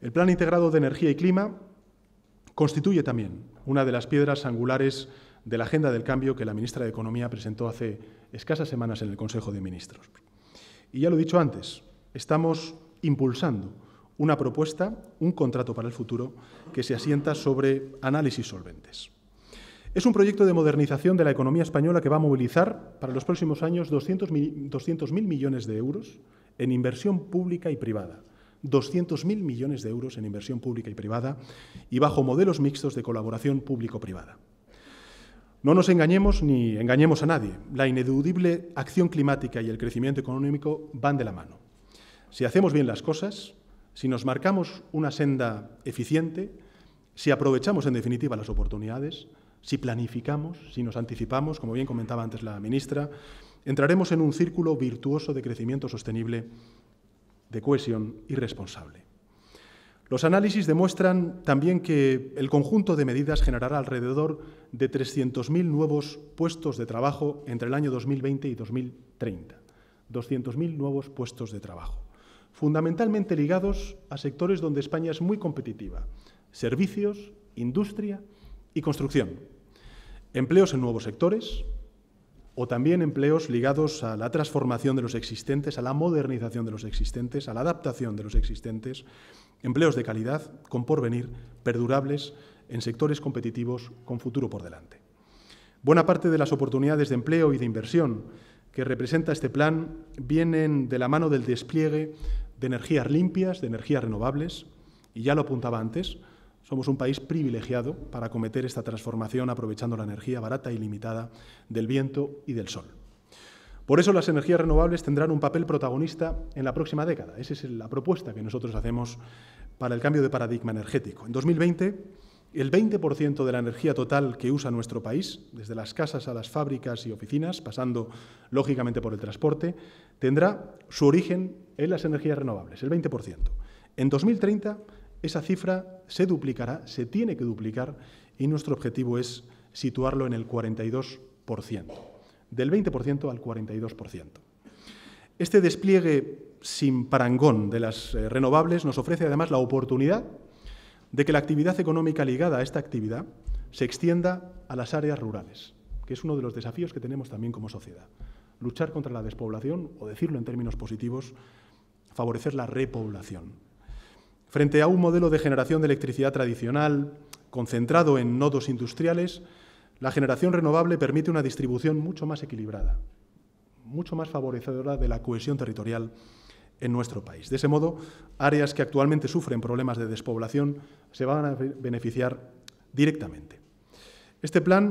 El Plan Integrado de Energía y Clima constituye también una de las piedras angulares de la agenda del cambio que la ministra de Economía presentó hace escasas semanas en el Consejo de Ministros. Y ya lo he dicho antes, estamos impulsando una propuesta, un contrato para el futuro, que se asienta sobre análisis solventes. Es un proyecto de modernización de la economía española que va a movilizar para los próximos años 200.000 millones de euros en inversión pública y privada, 200.000 millones de euros en inversión pública y privada y bajo modelos mixtos de colaboración público-privada. No nos engañemos ni engañemos a nadie. La ineludible acción climática y el crecimiento económico van de la mano. Si hacemos bien las cosas, si nos marcamos una senda eficiente, si aprovechamos en definitiva las oportunidades, si planificamos, si nos anticipamos, como bien comentaba antes la ministra, entraremos en un círculo virtuoso de crecimiento sostenible de cohesión irresponsable. Los análisis demuestran también que el conjunto de medidas generará alrededor de 300.000 nuevos puestos de trabajo entre el año 2020 y 2030. 200.000 nuevos puestos de trabajo, fundamentalmente ligados a sectores donde España es muy competitiva, servicios, industria y construcción. Empleos en nuevos sectores, o también empleos ligados a la transformación de los existentes, a la modernización de los existentes, a la adaptación de los existentes, empleos de calidad, con porvenir, perdurables, en sectores competitivos, con futuro por delante. Buena parte de las oportunidades de empleo y de inversión que representa este plan vienen de la mano del despliegue de energías limpias, de energías renovables, y ya lo apuntaba antes, somos un país privilegiado para acometer esta transformación aprovechando la energía barata y limitada del viento y del sol. Por eso las energías renovables tendrán un papel protagonista en la próxima década. Esa es la propuesta que nosotros hacemos para el cambio de paradigma energético. En 2020, el 20% de la energía total que usa nuestro país, desde las casas a las fábricas y oficinas, pasando lógicamente por el transporte, tendrá su origen en las energías renovables, el 20%. En 2030, esa cifra se duplicará, se tiene que duplicar y nuestro objetivo es situarlo en el 42%, del 20% al 42%. Este despliegue sin parangón de las eh, renovables nos ofrece además la oportunidad de que la actividad económica ligada a esta actividad se extienda a las áreas rurales, que es uno de los desafíos que tenemos también como sociedad. Luchar contra la despoblación, o decirlo en términos positivos, favorecer la repoblación. Frente a un modelo de generación de electricidad tradicional, concentrado en nodos industriales, la generación renovable permite una distribución mucho más equilibrada, mucho más favorecedora de la cohesión territorial en nuestro país. De ese modo, áreas que actualmente sufren problemas de despoblación se van a beneficiar directamente. Este plan